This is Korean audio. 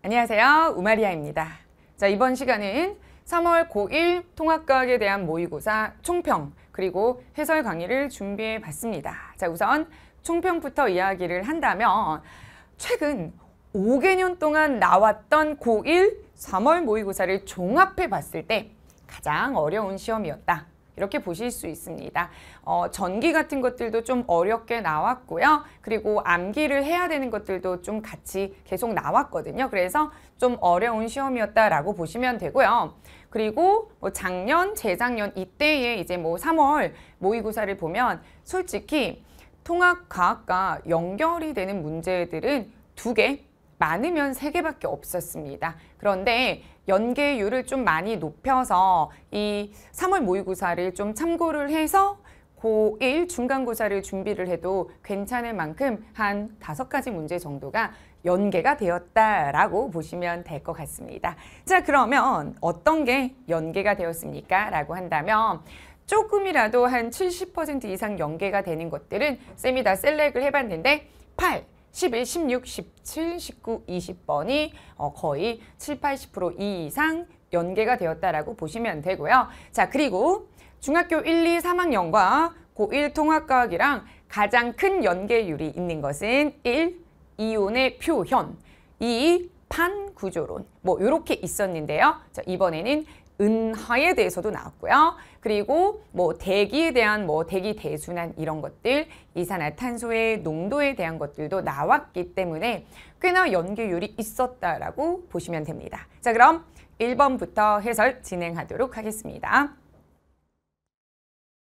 안녕하세요. 우마리아입니다. 자, 이번 시간은 3월 고1 통합과학에 대한 모의고사 총평 그리고 해설 강의를 준비해 봤습니다. 자, 우선 총평부터 이야기를 한다면 최근 5개년 동안 나왔던 고1 3월 모의고사를 종합해 봤을 때 가장 어려운 시험이었다. 이렇게 보실 수 있습니다. 어, 전기 같은 것들도 좀 어렵게 나왔고요. 그리고 암기를 해야 되는 것들도 좀 같이 계속 나왔거든요. 그래서 좀 어려운 시험이었다라고 보시면 되고요. 그리고 뭐 작년, 재작년 이때에 이제 뭐 3월 모의고사를 보면 솔직히 통합과학과 연결이 되는 문제들은 두 개, 많으면 세개밖에 없었습니다. 그런데 연계율을 좀 많이 높여서 이 3월 모의고사를 좀 참고를 해서 고1 중간고사를 준비를 해도 괜찮을 만큼 한 다섯 가지 문제 정도가 연계가 되었다라고 보시면 될 것 같습니다. 자 그러면 어떤 게 연계가 되었습니까? 라고 한다면 조금이라도 한 70% 이상 연계가 되는 것들은 쌤이 다 셀렉을 해봤는데 8, 십일, 십육, 십칠, 십구, 이십 번이 어, 거의 칠, 팔십 프로 이상 연계가 되었다라고 보시면 되고요. 자, 그리고 중학교 일, 이, 삼학년과고일 통합과학이랑 가장 큰 연계율이 있는 것은 일 이온의 표현, 이 판구조론 뭐 이렇게 있었는데요. 자, 이번에는 은하에 대해서도 나왔고요. 그리고 뭐 대기에 대한 뭐 대기 대순환 이런 것들, 이산화탄소의 농도에 대한 것들도 나왔기 때문에 꽤나 연계율이 있었다라고 보시면 됩니다. 자, 그럼 1번부터 해설 진행하도록 하겠습니다.